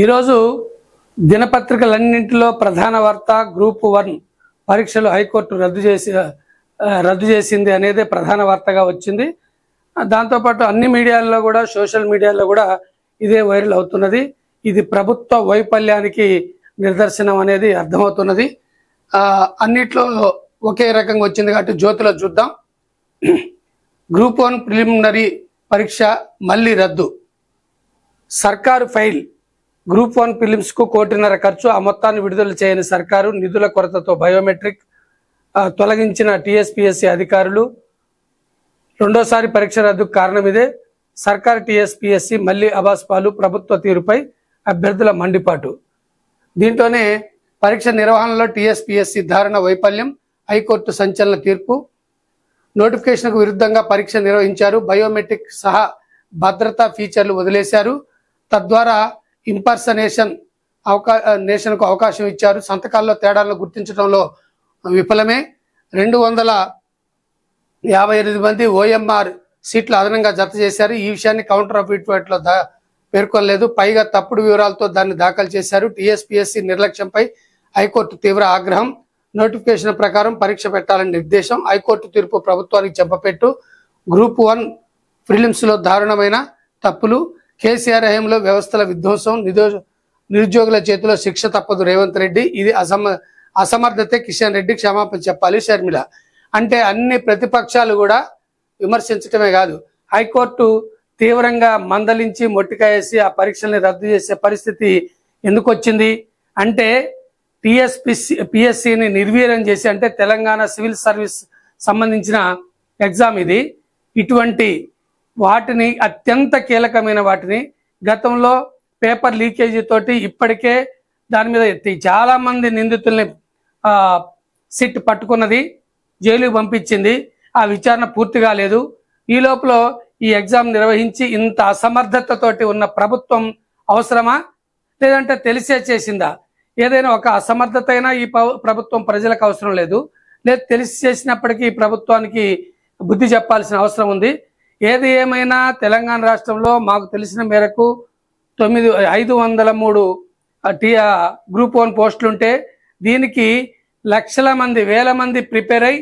ఈరోజు దినపత్రికలన్నింటిలో ప్రధాన వార్త గ్రూప్ వన్ పరీక్షలు హైకోర్టు రద్దు చేసి రద్దు చేసింది అనేదే ప్రధాన వార్తగా వచ్చింది దాంతోపాటు అన్ని మీడియాల్లో కూడా సోషల్ మీడియాలో కూడా ఇదే వైరల్ అవుతున్నది ఇది ప్రభుత్వ వైఫల్యానికి నిదర్శనం అనేది అర్థమవుతున్నది అన్నిట్లో ఒకే రకంగా వచ్చింది కాబట్టి జ్యోతిలో చూద్దాం గ్రూప్ వన్ ప్రిలిమినరీ పరీక్ష మళ్ళీ రద్దు సర్కారు ఫైల్ గ్రూప్ వన్ ఫిలిమ్స్ కు కోటిన్నర ఖర్చు ఆ మొత్తాన్ని విడుదల చేయని సర్కారు నిధుల కొరతతో బయోమెట్రిక్ తొలగించిన టిఎస్పిఎస్సి అధికారులు రెండోసారి పరీక్ష రద్దుకు కారణమిదే సర్కారు టిఎస్పిఎస్సి మళ్లీ అభాస్పాలు ప్రభుత్వ తీరుపై అభ్యర్థుల మండిపాటు దీంతోనే పరీక్ష నిర్వహణలో టిఎస్పిఎస్సి ధారణ వైఫల్యం హైకోర్టు సంచలన తీర్పు నోటిఫికేషన్కు విరుద్ధంగా పరీక్ష నిర్వహించారు బయోమెట్రిక్ సహా భద్రతా ఫీచర్లు వదిలేశారు తద్వారా ఇంపర్సనేషన్ అవకా నేషన్కు అవకాశం ఇచ్చారు సంతకాల్లో తేడాలను గుర్తించడంలో విఫలమే రెండు వందల యాభై ఎనిమిది మంది ఓఎంఆర్ సీట్లు అదనంగా జత చేశారు ఈ విషయాన్ని కౌంటర్ ఆఫ్ అఫిడవిట్లో దా పేర్కొనలేదు పైగా తప్పుడు వివరాలతో దాన్ని దాఖలు చేశారు టీఎస్పీఎస్సీ నిర్లక్ష్యంపై హైకోర్టు తీవ్ర ఆగ్రహం నోటిఫికేషన్ ప్రకారం పరీక్ష పెట్టాలని నిర్దేశం హైకోర్టు తీర్పు ప్రభుత్వానికి చెప్పపెట్టు గ్రూప్ వన్ ప్రిలిమ్స్లో దారుణమైన తప్పులు కేసీఆర్ హయంలో వ్యవస్థల విధ్వంసం నిరుద్యోగుల చేతిలో శిక్ష తప్పదు రేవంత్ రెడ్డి ఇది అసమ అసమర్థతే కిషన్ రెడ్డి క్షమాపణ చెప్పాలి షర్మిల అంటే అన్ని ప్రతిపక్షాలు కూడా విమర్శించటమే కాదు హైకోర్టు తీవ్రంగా మందలించి మొట్టికాయేసి ఆ పరీక్షల్ని రద్దు చేసే పరిస్థితి ఎందుకు వచ్చింది అంటే టిఎస్పిసి పిఎస్సిని నిర్వీర్యం చేసి అంటే తెలంగాణ సివిల్ సర్వీస్ సంబంధించిన ఎగ్జామ్ ఇది ఇటువంటి వాటిని అత్యంత కీలకమైన వాటిని గతంలో పేపర్ లీకేజీ తోటి ఇప్పటికే దాని మీద ఎత్తి మంది నిందితుల్ని సిట్ పట్టుకున్నది జైలుకు పంపించింది ఆ విచారణ పూర్తి కాలేదు ఈ లోపల ఈ ఎగ్జామ్ నిర్వహించి ఇంత అసమర్థతతోటి ఉన్న ప్రభుత్వం అవసరమా లేదంటే తెలిసే చేసిందా ఏదైనా ఒక అసమర్థత అయినా ఈ ప్రభుత్వం ప్రజలకు అవసరం లేదు లేదు తెలిసి చేసినప్పటికీ ప్రభుత్వానికి బుద్ధి చెప్పాల్సిన అవసరం ఉంది ఏది ఏమైనా తెలంగాణ రాష్ట్రంలో మాకు తెలిసిన మేరకు తొమ్మిది ఐదు వందల మూడు టీఆ గ్రూప్ వన్ పోస్టులుంటే దీనికి లక్షల మంది వేల మంది ప్రిపేర్ అయి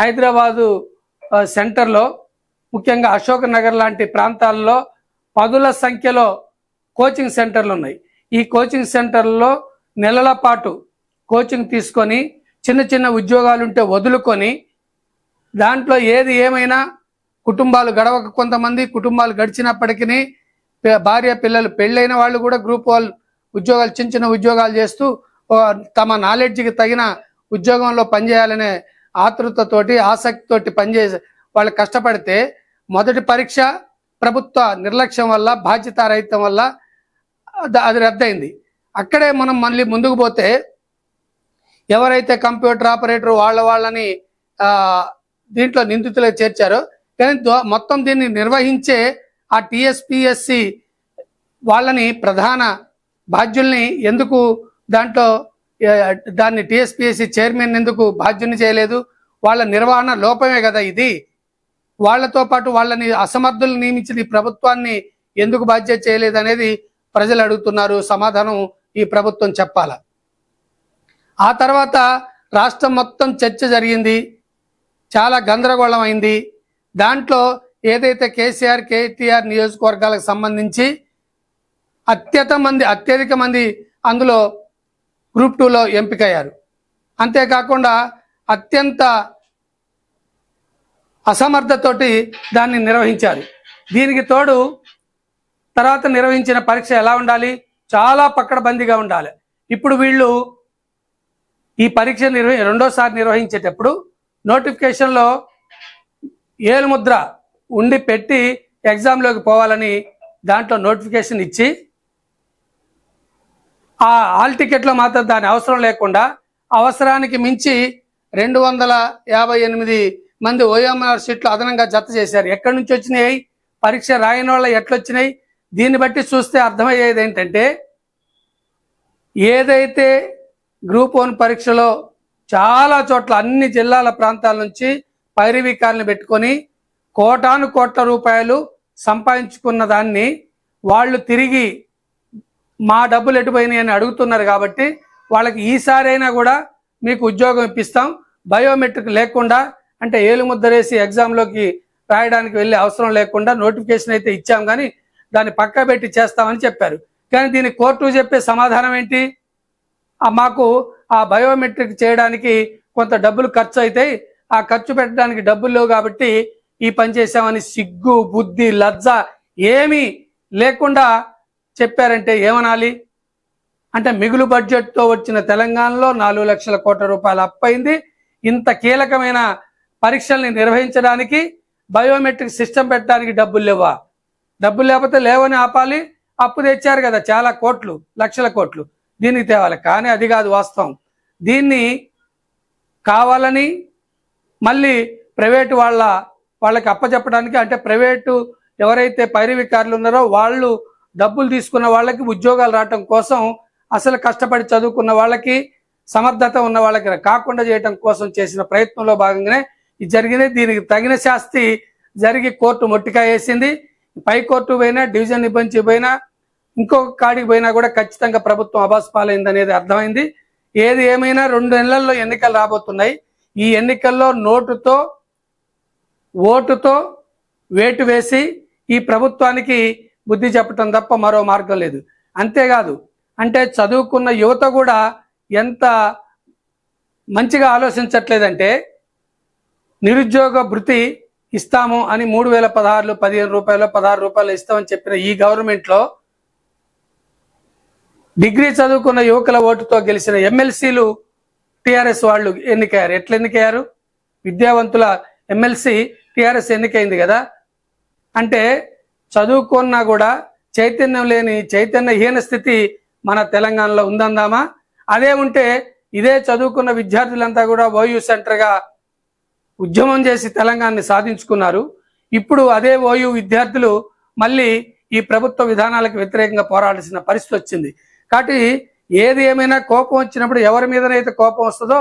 హైదరాబాదు సెంటర్లో ముఖ్యంగా అశోక్ నగర్ లాంటి ప్రాంతాల్లో పదుల సంఖ్యలో కోచింగ్ సెంటర్లు ఉన్నాయి ఈ కోచింగ్ సెంటర్లో నెలల పాటు కోచింగ్ తీసుకొని చిన్న చిన్న ఉద్యోగాలుంటే వదులుకొని దాంట్లో ఏది ఏమైనా కుటుంబాలు గడవక కొంతమంది కుటుంబాలు గడిచినప్పటికీ భార్య పిల్లలు పెళ్ళైన వాళ్ళు కూడా గ్రూప్ వాళ్ళు ఉద్యోగాలు చిన్న చిన్న ఉద్యోగాలు చేస్తూ తమ నాలెడ్జ్కి తగిన ఉద్యోగంలో పనిచేయాలనే ఆతృతతోటి ఆసక్తితోటి పనిచేసి వాళ్ళు కష్టపడితే మొదటి పరీక్ష ప్రభుత్వ నిర్లక్ష్యం వల్ల బాధ్యత రహితం వల్ల అది రద్దయింది అక్కడే మనం మళ్ళీ ముందుకు పోతే ఎవరైతే కంప్యూటర్ ఆపరేటర్ వాళ్ళ వాళ్ళని దీంట్లో నిందితులు చేర్చారో కానీ మొత్తం దీన్ని నిర్వహించే ఆ టిఎస్పిఎస్సి వాళ్ళని ప్రధాన బాధ్యుల్ని ఎందుకు దాంట్లో దాన్ని టిఎస్పిఎస్సి చైర్మన్ ఎందుకు బాధ్యుని చేయలేదు వాళ్ళ నిర్వహణ లోపమే కదా ఇది వాళ్లతో పాటు వాళ్ళని అసమర్థులు నియమించిన ప్రభుత్వాన్ని ఎందుకు బాధ్యత చేయలేదు అనేది ప్రజలు అడుగుతున్నారు సమాధానం ఈ ప్రభుత్వం చెప్పాల ఆ తర్వాత రాష్ట్రం మొత్తం చర్చ జరిగింది చాలా గందరగోళం అయింది దాంట్లో ఏదైతే కేసీఆర్ కేటీఆర్ నియోజకవర్గాలకు సంబంధించి అత్యత మంది అత్యధిక మంది అందులో గ్రూప్ టూలో ఎంపికయ్యారు అంతేకాకుండా అత్యంత అసమర్థతోటి దాన్ని నిర్వహించారు దీనికి తోడు తర్వాత నిర్వహించిన పరీక్ష ఎలా ఉండాలి చాలా పక్కడబందీగా ఉండాలి ఇప్పుడు వీళ్ళు ఈ పరీక్ష నిర్వహి రెండోసారి నిర్వహించేటప్పుడు నోటిఫికేషన్లో ఏలుముద్ర ఉండి పెట్టి ఎగ్జామ్లోకి పోవాలని దాంట్లో నోటిఫికేషన్ ఇచ్చి ఆ హాల్ టికెట్లో మాత్రం దాని అవసరం లేకుండా అవసరానికి మించి రెండు వందల యాభై ఎనిమిది మంది ఓఎంఆర్ సీట్లు అదనంగా జత చేశారు ఎక్కడి నుంచి వచ్చినాయి పరీక్ష రాయని వాళ్ళ ఎట్లొచ్చినాయి దీన్ని బట్టి చూస్తే అర్థమయ్యేది ఏంటంటే ఏదైతే గ్రూప్ వన్ పరీక్షలో చాలా చోట్ల అన్ని జిల్లాల ప్రాంతాల నుంచి పైరవీకాలను పెట్టుకొని కోటాను కోట్ల రూపాయలు సంపాదించుకున్న దాన్ని వాళ్ళు తిరిగి మా డబ్బులు ఎటుపోయినాయి అని అడుగుతున్నారు కాబట్టి వాళ్ళకి ఈసారైనా కూడా మీకు ఉద్యోగం ఇప్పిస్తాం బయోమెట్రిక్ లేకుండా అంటే ఏలు ముద్దరేసి ఎగ్జామ్లోకి రాయడానికి వెళ్ళే అవసరం లేకుండా నోటిఫికేషన్ అయితే ఇచ్చాం కానీ దాన్ని పక్క పెట్టి చేస్తామని చెప్పారు కానీ దీన్ని కోర్టు చెప్పే సమాధానం ఏంటి మాకు ఆ బయోమెట్రిక్ చేయడానికి కొంత డబ్బులు ఖర్చు అవుతాయి ఆ ఖర్చు పెట్టడానికి డబ్బులు లేవు కాబట్టి ఈ పని చేసామని సిగ్గు బుద్ధి లజ్జ ఏమీ లేకుండా చెప్పారంటే ఏమనాలి అంటే మిగులు బడ్జెట్తో వచ్చిన తెలంగాణలో నాలుగు లక్షల కోట్ల రూపాయలు అప్పైంది ఇంత కీలకమైన పరీక్షల్ని నిర్వహించడానికి బయోమెట్రిక్ సిస్టమ్ పెట్టడానికి డబ్బులు లేవా డబ్బులు లేకపోతే లేవని ఆపాలి అప్పు తెచ్చారు కదా చాలా కోట్లు లక్షల కోట్లు దీనికి తేవాలి కానీ అది కాదు వాస్తవం దీన్ని కావాలని మళ్ళీ ప్రైవేటు వాళ్ళ వాళ్ళకి అప్పచెప్పడానికి అంటే ప్రైవేటు ఎవరైతే పైరవికారులు ఉన్నారో వాళ్ళు డబ్బులు తీసుకున్న వాళ్ళకి ఉద్యోగాలు రావటం కోసం అసలు కష్టపడి చదువుకున్న వాళ్ళకి సమర్థత ఉన్న వాళ్ళకి కాకుండా చేయటం కోసం చేసిన ప్రయత్నంలో భాగంగానే ఇది జరిగింది దీనికి తగిన శాస్తి జరిగి కోర్టు మొట్టికా వేసింది పై కోర్టు పోయినా డివిజన్ నిబంధి పోయినా ఇంకొక కాడికి పోయినా కూడా ఖచ్చితంగా ప్రభుత్వం అభాస్పాలైంది పాలైంది అనేది అర్థమైంది ఏది ఏమైనా రెండు నెలల్లో ఎన్నికలు రాబోతున్నాయి ఈ ఎన్నికల్లో నోటుతో ఓటుతో వేటు వేసి ఈ ప్రభుత్వానికి బుద్ధి చెప్పటం తప్ప మరో మార్గం లేదు అంతేకాదు అంటే చదువుకున్న యువత కూడా ఎంత మంచిగా ఆలోచించట్లేదంటే నిరుద్యోగ భృతి ఇస్తాము అని మూడు వేల పదహారులు పదిహేను రూపాయలు పదహారు రూపాయలు ఇస్తామని చెప్పిన ఈ గవర్నమెంట్లో డిగ్రీ చదువుకున్న యువకుల ఓటుతో గెలిచిన ఎమ్మెల్సీలు టిఆర్ఎస్ వాళ్ళు ఎన్నికయ్యారు ఎట్లా ఎన్నికయ్యారు విద్యావంతుల ఎమ్మెల్సీ టిఆర్ఎస్ ఎన్నికైంది కదా అంటే చదువుకున్నా కూడా చైతన్యం లేని చైతన్యహీన స్థితి మన తెలంగాణలో ఉందందామా అదే ఉంటే ఇదే చదువుకున్న విద్యార్థులంతా కూడా ఓయూ సెంటర్గా ఉద్యమం చేసి తెలంగాణని సాధించుకున్నారు ఇప్పుడు అదే ఓయూ విద్యార్థులు మళ్ళీ ఈ ప్రభుత్వ విధానాలకు వ్యతిరేకంగా పోరాడాల్సిన పరిస్థితి వచ్చింది కాబట్టి ఏది ఏమైనా కోపం వచ్చినప్పుడు ఎవరి మీదనైతే కోపం వస్తుందో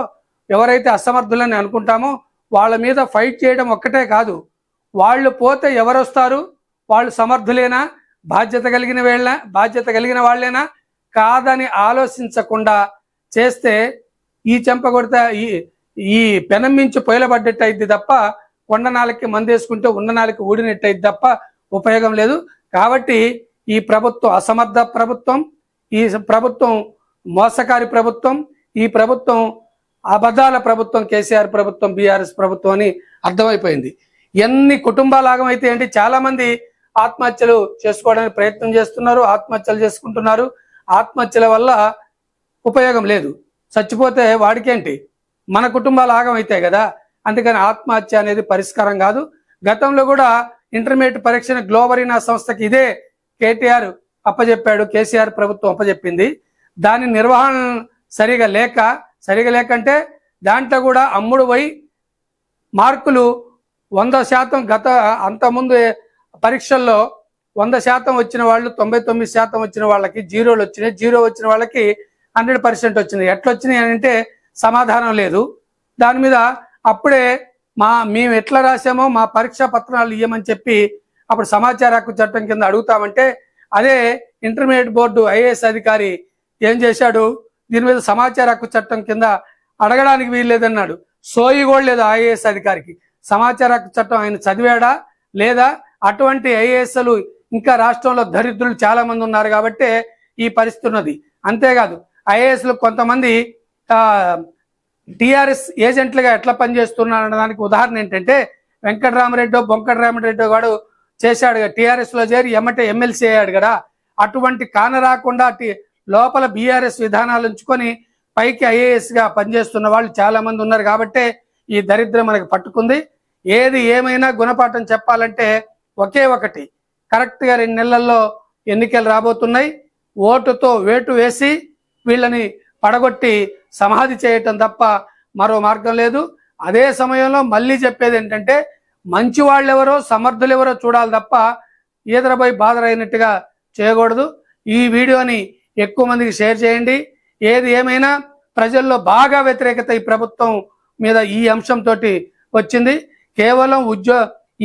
ఎవరైతే అసమర్థులని అనుకుంటామో వాళ్ళ మీద ఫైట్ చేయడం ఒక్కటే కాదు వాళ్ళు పోతే ఎవరు వస్తారు వాళ్ళు సమర్థులేనా బాధ్యత కలిగిన వేళ్ళ బాధ్యత కలిగిన వాళ్ళేనా కాదని ఆలోచించకుండా చేస్తే ఈ చెంప కొడితే ఈ ఈ పెనం పొయలబడ్డట్టు అయింది తప్ప కొండ నాళ్ళకి మందేసుకుంటే ఉన్న నాళ్ళకి ఊడినట్టయింది తప్ప ఉపయోగం లేదు కాబట్టి ఈ ప్రభుత్వం అసమర్థ ప్రభుత్వం ఈ ప్రభుత్వం మోసకారి ప్రభుత్వం ఈ ప్రభుత్వం అబద్ధాల ప్రభుత్వం కేసీఆర్ ప్రభుత్వం బీఆర్ఎస్ ప్రభుత్వం అని అర్థమైపోయింది ఎన్ని కుటుంబాలాగమైతే ఏంటి చాలా మంది ఆత్మహత్యలు చేసుకోవడానికి ప్రయత్నం చేస్తున్నారు ఆత్మహత్యలు చేసుకుంటున్నారు ఆత్మహత్యల వల్ల ఉపయోగం లేదు చచ్చిపోతే వాడికేంటి మన కుటుంబాలు అయితే కదా అందుకని ఆత్మహత్య అనేది పరిష్కారం కాదు గతంలో కూడా ఇంటర్మీడియట్ పరీక్షను గ్లోబరీనా సంస్థకి ఇదే కేటీఆర్ అప్పజెప్పాడు కేసీఆర్ ప్రభుత్వం అప్పజెప్పింది దాని నిర్వహణ సరిగా లేక సరిగా లేకంటే దాంట్లో కూడా అమ్ముడు పోయి మార్కులు వంద శాతం గత అంతకుముందు పరీక్షల్లో వంద శాతం వచ్చిన వాళ్ళు తొంభై తొమ్మిది శాతం వచ్చిన వాళ్ళకి జీరోలు వచ్చినాయి జీరో వచ్చిన వాళ్ళకి హండ్రెడ్ పర్సెంట్ వచ్చినాయి అని అంటే సమాధానం లేదు దాని మీద అప్పుడే మా మేము ఎట్లా రాసామో మా పరీక్షా పత్రాలు ఇవ్వమని చెప్పి అప్పుడు సమాచార హక్కు చట్టం కింద అడుగుతామంటే అదే ఇంటర్మీడియట్ బోర్డు ఐఏఎస్ అధికారి ఏం చేశాడు దీని మీద సమాచార హక్కు చట్టం కింద అడగడానికి వీల్లేదన్నాడు సోయి కూడా లేదు ఐఏఎస్ అధికారికి సమాచార హక్కు చట్టం ఆయన చదివాడా లేదా అటువంటి ఐఏఎస్లు ఇంకా రాష్ట్రంలో దరిద్రులు చాలా మంది ఉన్నారు కాబట్టి ఈ పరిస్థితి ఉన్నది అంతేకాదు ఐఏఎస్లు కొంతమంది టిఆర్ఎస్ ఏజెంట్లుగా ఎట్లా పనిచేస్తున్నారు దానికి ఉదాహరణ ఏంటంటే వెంకటరామరెడ్డి బొంకటరామరెడ్డి వాడు చేశాడు టిఆర్ఎస్లో చేరి ఎమ్మటే ఎమ్మెల్సీ అయ్యాడు కదా అటువంటి కాన రాకుండా లోపల బీఆర్ఎస్ విధానాలు ఉంచుకొని పైకి ఐఏఎస్గా పనిచేస్తున్న వాళ్ళు చాలా మంది ఉన్నారు కాబట్టే ఈ దరిద్రం మనకు పట్టుకుంది ఏది ఏమైనా గుణపాఠం చెప్పాలంటే ఒకే ఒకటి కరెక్ట్గా రెండు నెలల్లో ఎన్నికలు రాబోతున్నాయి ఓటుతో వేటు వేసి వీళ్ళని పడగొట్టి సమాధి చేయటం తప్ప మరో మార్గం లేదు అదే సమయంలో మళ్ళీ చెప్పేది ఏంటంటే మంచి వాళ్ళు ఎవరో సమర్థులెవరో చూడాలి తప్ప ఈదరపై బాధరైనట్టుగా చేయకూడదు ఈ వీడియోని ఎక్కువ మందికి షేర్ చేయండి ఏది ఏమైనా ప్రజల్లో బాగా వ్యతిరేకత ఈ ప్రభుత్వం మీద ఈ అంశంతో వచ్చింది కేవలం ఉద్యో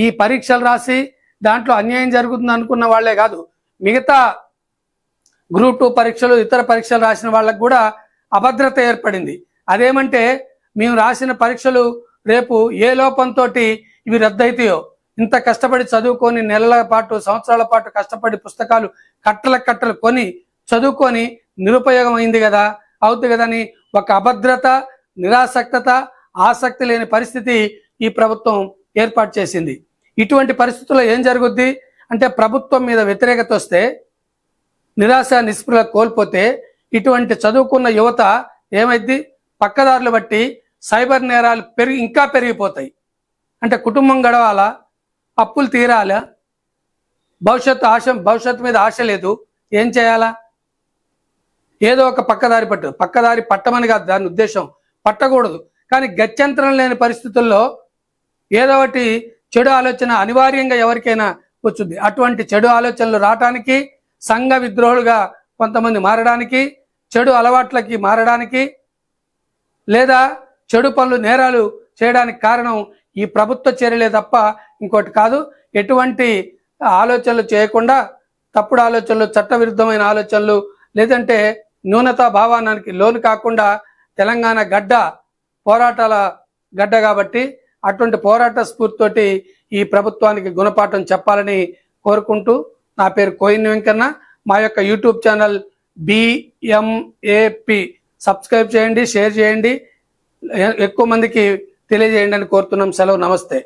ఈ పరీక్షలు రాసి దాంట్లో అన్యాయం జరుగుతుంది అనుకున్న వాళ్లే కాదు మిగతా గ్రూప్ టూ పరీక్షలు ఇతర పరీక్షలు రాసిన వాళ్ళకు కూడా అభద్రత ఏర్పడింది అదేమంటే మేము రాసిన పరీక్షలు రేపు ఏ లోపంతో ఇవి రద్దయితాయో ఇంత కష్టపడి చదువుకొని నెలల పాటు సంవత్సరాల పాటు కష్టపడి పుస్తకాలు కట్టల కట్టలు కొని చదువుకొని నిరుపయోగం అయింది కదా అవుతుంది కదా అని ఒక అభద్రత నిరాసక్తత ఆసక్తి లేని పరిస్థితి ఈ ప్రభుత్వం ఏర్పాటు చేసింది ఇటువంటి పరిస్థితుల్లో ఏం జరుగుద్ది అంటే ప్రభుత్వం మీద వ్యతిరేకత వస్తే నిరాశ నిస్పృహ కోల్పోతే ఇటువంటి చదువుకున్న యువత ఏమైద్ది పక్కదారులు బట్టి సైబర్ నేరాలు పెరిగి ఇంకా పెరిగిపోతాయి అంటే కుటుంబం గడవాలా అప్పులు తీరాలా భవిష్యత్తు ఆశ భవిష్యత్తు మీద ఆశ లేదు ఏం చేయాలా ఏదో ఒక పక్కదారి పట్టు పక్కదారి పట్టమని కాదు దాని ఉద్దేశం పట్టకూడదు కానీ గత్యంతరం లేని పరిస్థితుల్లో ఏదో ఒకటి చెడు ఆలోచన అనివార్యంగా ఎవరికైనా వచ్చింది అటువంటి చెడు ఆలోచనలు రావటానికి సంఘ విద్రోహులుగా కొంతమంది మారడానికి చెడు అలవాట్లకి మారడానికి లేదా చెడు పనులు నేరాలు చేయడానికి కారణం ఈ ప్రభుత్వ చర్యలే తప్ప ఇంకోటి కాదు ఎటువంటి ఆలోచనలు చేయకుండా తప్పుడు ఆలోచనలు చట్టవిరుద్ధమైన ఆలోచనలు లేదంటే న్యూనతా భావానానికి లోను కాకుండా తెలంగాణ గడ్డ పోరాటాల గడ్డ కాబట్టి అటువంటి పోరాట స్ఫూర్తితోటి ఈ ప్రభుత్వానికి గుణపాఠం చెప్పాలని కోరుకుంటూ నా పేరు కోయిన్ వెంకన్న మా యొక్క యూట్యూబ్ ఛానల్ బిఎంఏపి సబ్స్క్రైబ్ చేయండి షేర్ చేయండి ఎక్కువ మందికి తెలియజేయండి అని కోరుతున్నాం సెలవు నమస్తే